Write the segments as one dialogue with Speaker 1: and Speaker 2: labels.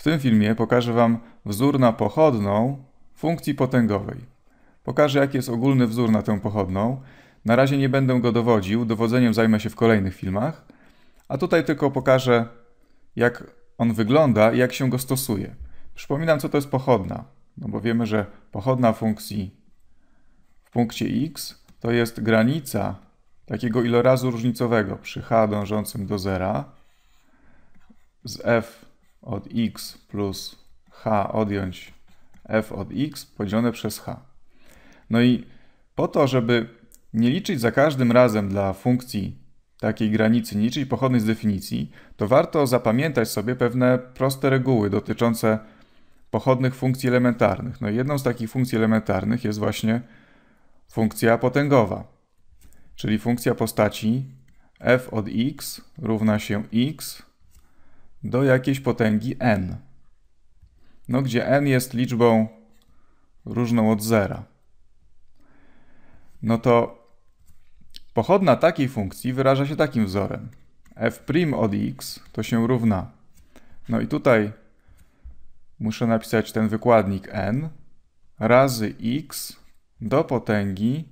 Speaker 1: W tym filmie pokażę Wam wzór na pochodną funkcji potęgowej. Pokażę jaki jest ogólny wzór na tę pochodną. Na razie nie będę go dowodził, dowodzeniem zajmę się w kolejnych filmach. A tutaj tylko pokażę jak on wygląda i jak się go stosuje. Przypominam co to jest pochodna, no bo wiemy, że pochodna funkcji w punkcie x to jest granica takiego ilorazu różnicowego przy h dążącym do zera z f od x plus h odjąć f od x podzielone przez h. No i po to, żeby nie liczyć za każdym razem dla funkcji takiej granicy, nie liczyć pochodnej z definicji, to warto zapamiętać sobie pewne proste reguły dotyczące pochodnych funkcji elementarnych. No i jedną z takich funkcji elementarnych jest właśnie funkcja potęgowa, czyli funkcja postaci f od x równa się x do jakiejś potęgi n. No, gdzie n jest liczbą różną od zera. No to pochodna takiej funkcji wyraża się takim wzorem. f' od x to się równa. No i tutaj muszę napisać ten wykładnik n razy x do potęgi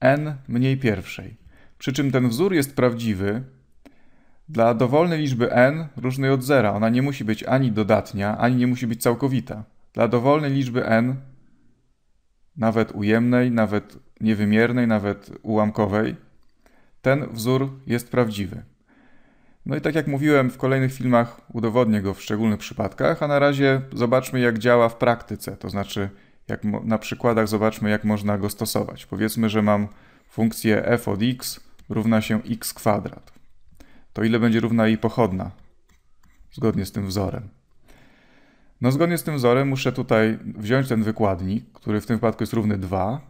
Speaker 1: n mniej pierwszej. Przy czym ten wzór jest prawdziwy, dla dowolnej liczby n różnej od zera. Ona nie musi być ani dodatnia, ani nie musi być całkowita. Dla dowolnej liczby n, nawet ujemnej, nawet niewymiernej, nawet ułamkowej, ten wzór jest prawdziwy. No i tak jak mówiłem, w kolejnych filmach udowodnię go w szczególnych przypadkach, a na razie zobaczmy, jak działa w praktyce. To znaczy, jak na przykładach zobaczmy, jak można go stosować. Powiedzmy, że mam funkcję f od x równa się x kwadrat to ile będzie równa jej pochodna, zgodnie z tym wzorem. No zgodnie z tym wzorem muszę tutaj wziąć ten wykładnik, który w tym wypadku jest równy 2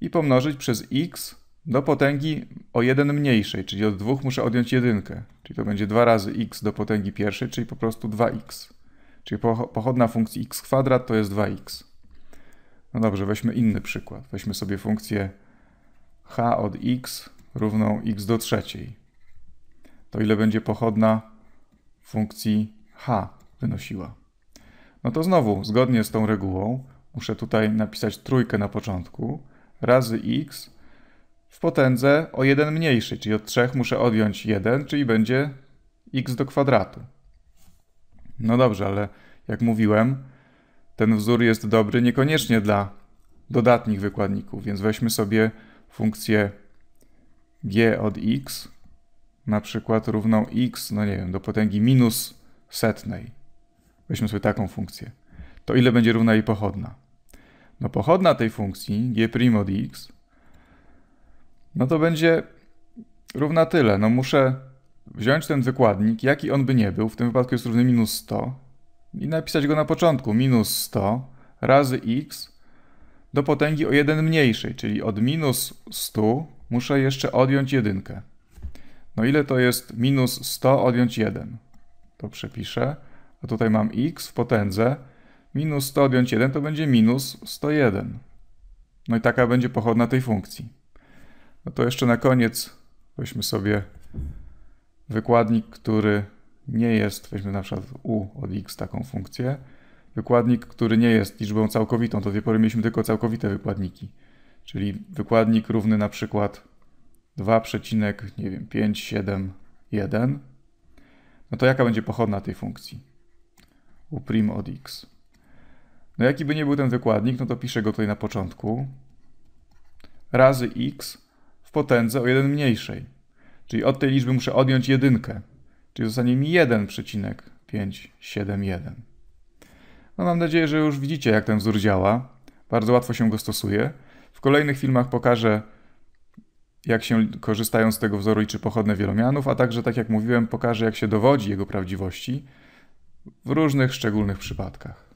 Speaker 1: i pomnożyć przez x do potęgi o 1 mniejszej, czyli od 2 muszę odjąć jedynkę, czyli to będzie 2 razy x do potęgi pierwszej, czyli po prostu 2x. Czyli pochodna funkcji x kwadrat to jest 2x. No dobrze, weźmy inny przykład. Weźmy sobie funkcję h od x równą x do trzeciej to ile będzie pochodna funkcji h wynosiła. No to znowu, zgodnie z tą regułą, muszę tutaj napisać trójkę na początku, razy x w potędze o 1 mniejszej, czyli od 3 muszę odjąć 1, czyli będzie x do kwadratu. No dobrze, ale jak mówiłem, ten wzór jest dobry niekoniecznie dla dodatnich wykładników, więc weźmy sobie funkcję g od x na przykład równą x, no nie wiem, do potęgi minus setnej, weźmy sobie taką funkcję, to ile będzie równa jej pochodna? No pochodna tej funkcji, g' od x, no to będzie równa tyle. No muszę wziąć ten wykładnik, jaki on by nie był, w tym wypadku jest równy minus 100 i napisać go na początku, minus 100 razy x do potęgi o 1 mniejszej, czyli od minus 100 muszę jeszcze odjąć jedynkę. No ile to jest minus 100 odjąć 1? To przepiszę. A tutaj mam x w potędze. Minus 100 odjąć 1 to będzie minus 101. No i taka będzie pochodna tej funkcji. No to jeszcze na koniec weźmy sobie wykładnik, który nie jest, weźmy na przykład u od x taką funkcję, wykładnik, który nie jest liczbą całkowitą, do tej pory mieliśmy tylko całkowite wykładniki, czyli wykładnik równy na przykład 2,571, nie wiem, no to jaka będzie pochodna tej funkcji? U od x. No jaki by nie był ten wykładnik, no to piszę go tutaj na początku. Razy x w potędze o 1 mniejszej. Czyli od tej liczby muszę odjąć jedynkę. Czyli zostanie mi 1,571. No mam nadzieję, że już widzicie jak ten wzór działa. Bardzo łatwo się go stosuje. W kolejnych filmach pokażę jak się korzystają z tego wzoru i czy pochodne wielomianów, a także, tak jak mówiłem, pokaże, jak się dowodzi jego prawdziwości w różnych szczególnych przypadkach.